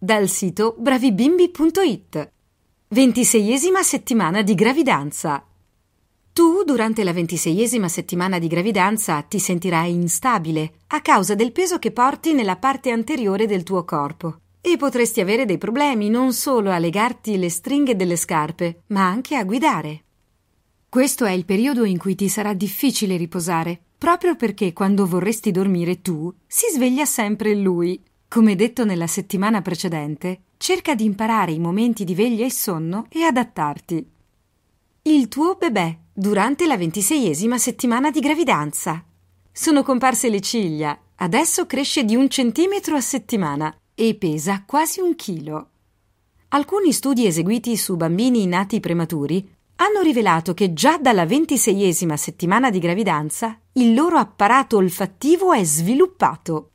dal sito bravibimbi.it. Ventiseiesima settimana di gravidanza. Tu, durante la ventiseiesima settimana di gravidanza, ti sentirai instabile a causa del peso che porti nella parte anteriore del tuo corpo e potresti avere dei problemi non solo a legarti le stringhe delle scarpe, ma anche a guidare. Questo è il periodo in cui ti sarà difficile riposare, proprio perché quando vorresti dormire tu si sveglia sempre lui come detto nella settimana precedente, cerca di imparare i momenti di veglia e sonno e adattarti. Il tuo bebè durante la ventiseiesima settimana di gravidanza. Sono comparse le ciglia, adesso cresce di un centimetro a settimana e pesa quasi un chilo. Alcuni studi eseguiti su bambini nati prematuri hanno rivelato che già dalla ventiseiesima settimana di gravidanza il loro apparato olfattivo è sviluppato